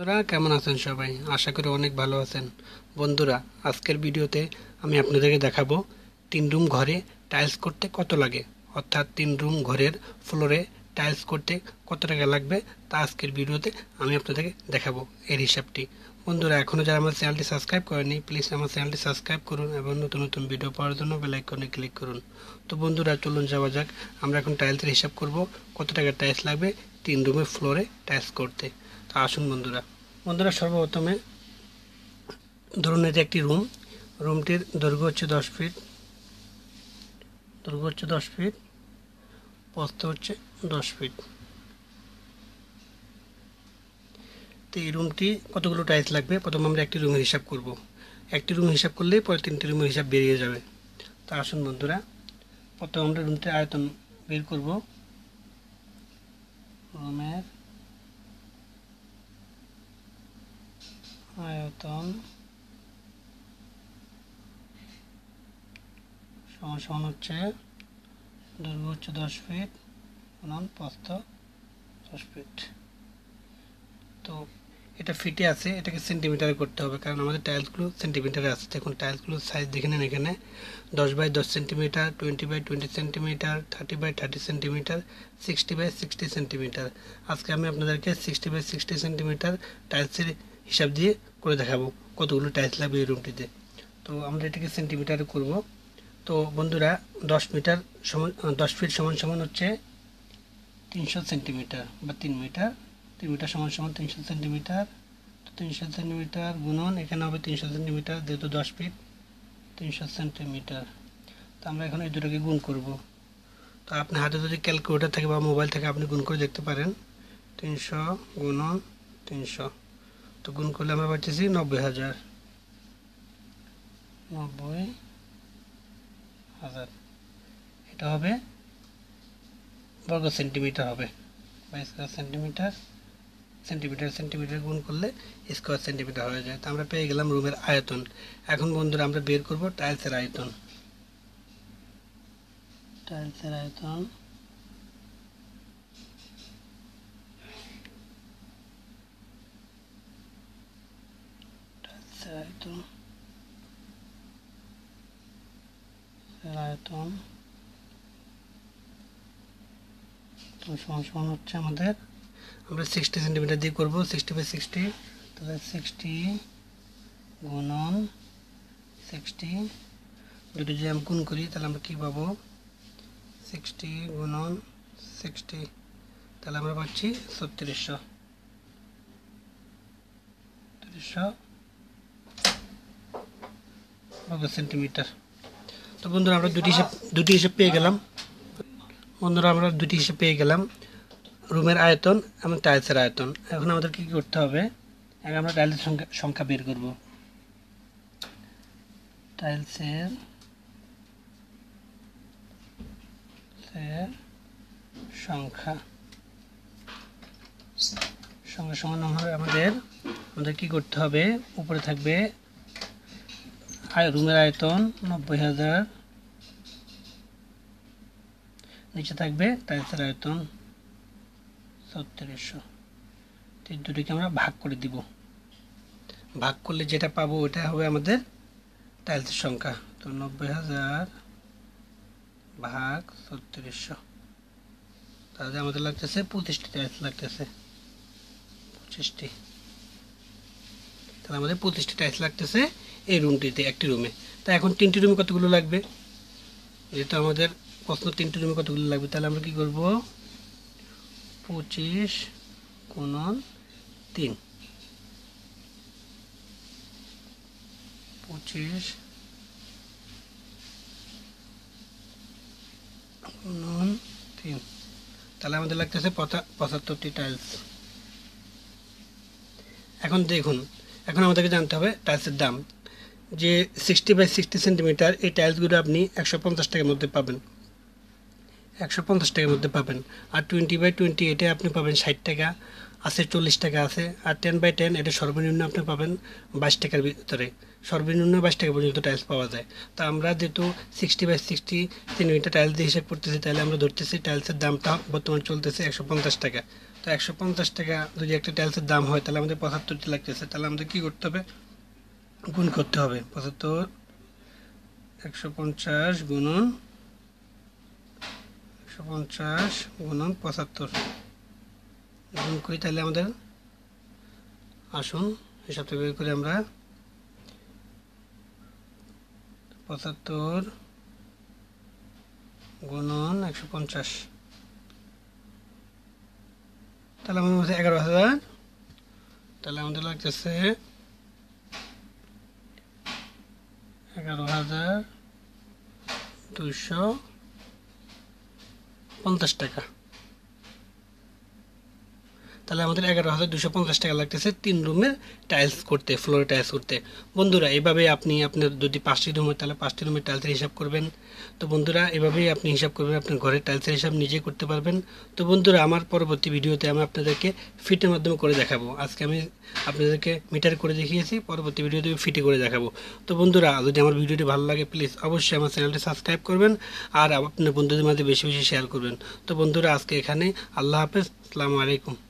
বন্ধুরা কেমন আছেন সবাই আশা করি অনেক ভালো আছেন বন্ধুরা আজকের ভিডিওতে আমি আপনাদেরকে দেখাবো তিন রুম ঘরে টাইলস করতে কত লাগে অর্থাৎ তিন রুম ঘরের ফ্লোরে টাইলস করতে কত টাকা লাগবে তা আজকের ভিডিওতে আমি আপনাদেরকে দেখাবো এর হিসাবটি বন্ধুরা এখনও যারা আমার চ্যানেলটি সাবস্ক্রাইব করেনি প্লিজ আমার চ্যানেলটি সাবস্ক্রাইব করুন এবং নতুন নতুন ভিডিও পাওয়ার জন্য বেলাইকনে ক্লিক করুন তো বন্ধুরা চলুন যাওয়া যাক আমরা এখন টাইলসের হিসাব করব কত টাকা টাইলস লাগবে তিন রুমের ফ্লোরে টাইলস করতে তা আসুন বন্ধুরা বন্ধুরা সর্বপ্রথমে ধরুন এটি একটি রুম রুমটির দৈর্ঘ্য হচ্ছে দশ ফিট দৈর্ঘ্য হচ্ছে দশ ফিট পথ হচ্ছে দশ ফিট তো এই রুমটি কতগুলো টাইলস লাগবে প্রথমে আমরা একটি রুমের হিসাব করব একটি রুম হিসাব করলেই পরে তিনটি রুমের হিসাব বেরিয়ে যাবে তা আসুন বন্ধুরা প্রথম আমরা রুমটির আয়তন বের করব রুমের আয়তন সমান হচ্ছে দৈর্ঘ্য হচ্ছে দশ ফিট নন প্রস্থ দশ ফিট তো এটা ফিটে আছে এটাকে সেন্টিমিটারে করতে হবে কারণ আমাদের টাইলসগুলো সেন্টিমিটারে আছে দেখুন টাইলসগুলোর সাইজ দেখে নেন এখানে দশ বাই দশ centimetre twenty by twenty centimetre thirty by thirty centimetre sixty by sixty centimetre আজকে আমি আপনাদেরকে সিক্সটি বাই সিক্সটি সেন্টিমিটার টাইলসের হিসাব দিয়ে করে দেখাবো কতগুলো টাইলস লাগবে এই রুমটিতে তো আমরা এটাকে সেন্টিমিটারে করব তো বন্ধুরা দশ মিটার সমান দশ ফিট সমান সমান হচ্ছে তিনশো সেন্টিমিটার বা তিন মিটার তিন মিটার সমান সমান তিনশো সেন্টিমিটার তো তিনশো সেন্টিমিটার গুণন এখানে হবে তিনশো সেন্টিমিটার যেহেতু দশ ফিট তিনশো সেন্টিমিটার তো আমরা এখন এই দুটোকে গুণ করব তো আপনার হাতে যদি ক্যালকুলেটার থাকে বা মোবাইল থেকে আপনি গুণ করে দেখতে পারেন তিনশো গুণন তিনশো তো গুণ করলে আমরা পাচ্ছি নব্বই হাজার নব্বই হাজার এটা হবে বর্গ সেন্টিমিটার হবে বা স্কোয়ার সেন্টিমিটার সেন্টিমিটার সেন্টিমিটার গুণ করলে স্কোয়ার সেন্টিমিটার হয়ে যায় তো আমরা পেয়ে গেলাম রুমের আয়তন এখন বন্ধুরা আমরা বের করব টাইলসের আয়তন টাইলসের আয়তন আয়তন আয়তন সমান সমান হচ্ছে আমাদের আমরা সিক্সটি সেন্টিমিটার দিয়ে করবো সিক্সটি বাই সিক্সটি তাহলে সিক্সটি গুণন সিক্সটি দুটো যদি আমি গুণ করি তাহলে আমরা কী পাবো সিক্সটি গুণন সিক্সটি তাহলে আমরা পাচ্ছি ছত্রিশশো তিরিশশো সেন্টিমিটার তো বন্ধুরা আমরা দুটি হিসেব দুটি হিসেব পেয়ে গেলাম বন্ধুরা আমরা দুটি হিসেব পেয়ে গেলাম রুমের আয়তন এবং টাইলসের আয়তন এখন আমাদের কী করতে হবে এখন আমরা টাইলসের সংখ্যা সংখ্যা বের করব টাইলসের সংখ্যা সঙ্গে সঙ্গে আমাদের আমাদের কি করতে হবে উপরে থাকবে রুমের আয়তন নব্বই হাজার নিচে থাকবে টাইলসের আয়তন সত্তরশো দুটোকে আমরা ভাগ করে দিব ভাগ করলে যেটা পাবো ওটা হবে আমাদের টাইলসের সংখ্যা তো নব্বই হাজার ভাগ সত্তরশো তাহলে আমাদের লাগতেছে পঁচিশটি টাইলস লাগতেছে পঁচিশটি তাহলে আমাদের পঁচিশটি টাইলস লাগতেছে এই রুমটিতে একটি রুমে তা এখন তিনটি রুমে কতগুলো লাগবে যেহেতু আমাদের প্রশ্ন তিনটি রুমে কতগুলো লাগবে তাহলে আমরা কি করব পঁচিশ কোন তিন পঁচিশ গুণন তিন তাহলে আমাদের লাগতেছে পঁচাত্তরটি টাইলস এখন দেখুন এখন আমাদেরকে জানতে হবে টাইলসের দাম যে সিক্সটি বাই সিক্সটি সেন্টিমিটার এই টাইলসগুলো আপনি একশো পঞ্চাশ টাকার মধ্যে পাবেন একশো পঞ্চাশ টাকার মধ্যে পাবেন আর টোয়েন্টি বাই টোয়েন্টি এটা আপনি পাবেন ষাট টাকা আছে চল্লিশ টাকা আছে আর টেন বাই টেন এটা সর্বনিম্ন আপনি পাবেন বাইশ টাকার ভিতরে সর্বনিম্ন বাইশ টাকা পর্যন্ত টাইলস পাওয়া যায় তা আমরা যেহেতু sixty by sixty centimetre tiles দিয়ে হিসেব করতেছি তাহলে আমরা ধরতেছি টাইলসের দামটা বর্তমানে চলতেছে একশো পঞ্চাশ টাকা তো একশো পঞ্চাশ টাকা যদি একটা টাইলসের দাম হয় তাহলে আমাদের পঁচাত্তরটি লাগতেছে তাহলে আমাদের কী করতে হবে গুণ করতে হবে পঁচাত্তর একশো পঞ্চাশ গুণন একশো পঞ্চাশ গুণন পঁচাত্তর গুণ করি তাহলে আমাদের আসুন হিসাবটা বের করি আমরা পঁচাত্তর গুণন একশো পঞ্চাশ তাহলে আমাদের এগারো হাজার তাহলে আমাদের লাগতেছে এগারো হাজার দুশো পঞ্চাশ টাকা তাহলে আমাদের এগারো হাজার দুশো পঞ্চাশ টাকা লাগতেছে তিন রুমের টাইলস করতে ফ্লোরে টাইলস করতে বন্ধুরা এভাবে আপনি আপনার যদি পাঁচটি রুম হয় তাহলে পাঁচটি রুমের টাইলসের হিসাব করবেন তো বন্ধুরা এভাবেই আপনি হিসাব করবেন আপনার ঘরের টাইলসের হিসাব নিজে করতে পারবেন তো বন্ধুরা আমার পরবর্তী ভিডিওতে আমি আপনাদেরকে ফিটের মাধ্যমে করে দেখাবো আজকে আমি আপনাদেরকে মিটার করে দেখিয়েছি পরবর্তী ভিডিওতে আমি ফিটে করে দেখাবো তো বন্ধুরা যদি আমার ভিডিওটি ভালো লাগে প্লিজ অবশ্যই আমার চ্যানেলটি সাবস্ক্রাইব করবেন আর আপনার বন্ধুদের মাঝে বেশি বেশি শেয়ার করবেন তো বন্ধুরা আজকে এখানে আল্লাহ হাফেজ আসসালামু আলাইকুম